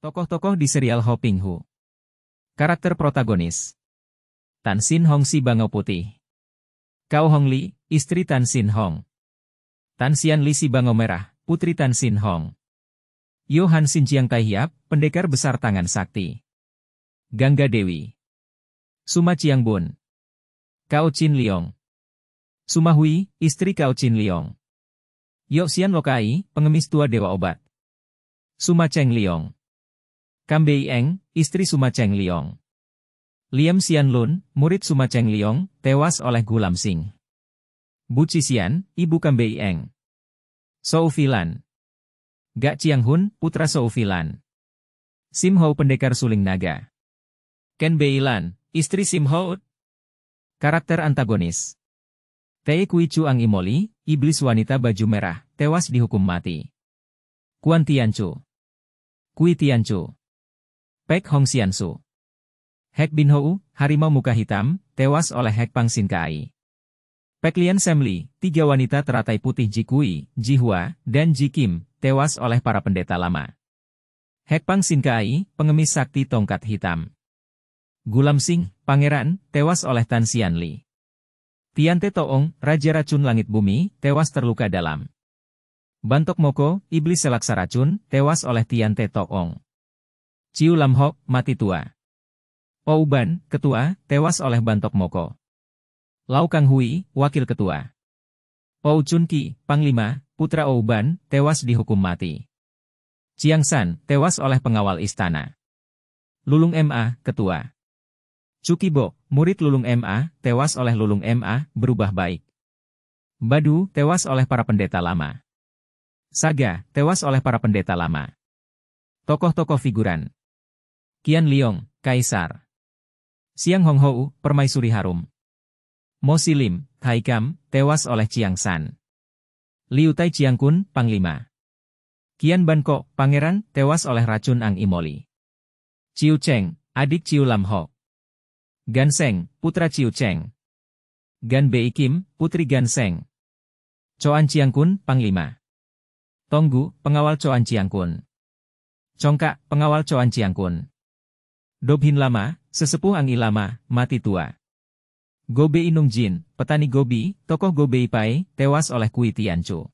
Tokoh-tokoh di serial Hopping Hu. Karakter protagonis. Tan Sin Hong si Bangau Putih. Kau Hong Li, istri Tan Sin Hong. Tan Xian Li si Bangau Merah, putri Tan Sin Hong. Yohan Sin Jiang Tai Hiap, pendekar besar tangan sakti. Gangga Dewi. Suma Chiang Bun. Kau Chin Liong. Suma Hui, istri Kau Chin Liong. Yoxian Lokai, pengemis tua dewa obat. Suma Cheng Liong. Kam Bei Eng, istri Suma Cheng Liong. Liam Lun, murid Suma Cheng Liong, tewas oleh Gulam Singh. Bu Cisian, ibu Kam Bei Eng. Sou Filan. Gak Chiang Hun, putra Sou Filan. Sim Ho pendekar suling naga. Ken Bei Lan, istri Sim Ho. Karakter antagonis. Tei Kui Chuang Imoli, iblis wanita baju merah, tewas dihukum mati. Kuan Tian Chu. Kui Tian Chu. Pek Hong Xian Su. Hek Bin Hou, harimau muka hitam, tewas oleh Hek Pang Sin Kai. Pek Lian Li, tiga wanita teratai putih Ji Kui, Ji Hua, dan Ji Kim, tewas oleh para pendeta lama. Hek Pang Sin Kai, pengemis sakti tongkat hitam. Gulam Sing, pangeran, tewas oleh Tan Xian Li. Tian Te Toong, Raja Racun Langit Bumi, tewas terluka dalam. Bantok Moko, Iblis Selaksa Racun, tewas oleh Tian Te Toong. Ciu Lam Hok, mati tua. Ban ketua, tewas oleh Bantok Moko. Lau Kang Hui, wakil ketua. Ou Chun Ki, panglima, putra Ouban, tewas dihukum mati. Chiang San, tewas oleh pengawal istana. Lulung MA, ketua. Cukibo, murid Lulung MA, tewas oleh Lulung MA, berubah baik. Badu, tewas oleh para pendeta lama. Saga, tewas oleh para pendeta lama. Tokoh-tokoh figuran. Kian Liyong, Kaisar. Siang Hou, permaisuri harum. Mo Silim, Haikam, tewas oleh Chiang San. Liu Tai Kun, Panglima. Qian Banko, Pangeran, tewas oleh racun Ang Imoli. Ciu Cheng, adik Ciu Lam Ho. Gan Seng, putra Ciu Cheng. Gan Bei Kim, putri Gan Seng. Choan Kun, Panglima. Tonggu, pengawal Choan Kun. Congkak, pengawal Choan Kun. Dobhin Lama, sesepuh Ang Ilama, mati tua. Gobe Inung Jin, petani Gobi, tokoh Gobe Ipai, tewas oleh Kui Tianchu.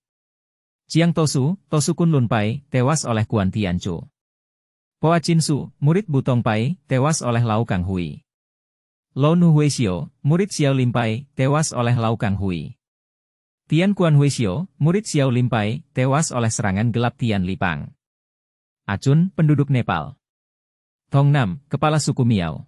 Chiang Tosu, Tosu Kun Lun Pai, tewas oleh Kuan Tianchu. Poa Chin Su, murid Butong Pai, tewas oleh Lau Kang Hui. Lo Nu Xio, murid Xiao Lim Pai, tewas oleh Lau Kang Hui. Tian Kuan Xio, murid Xiao Lim Pai, tewas oleh serangan gelap Tian Lipang. Acun, penduduk Nepal. Tong Nam, Kepala Suku Miao.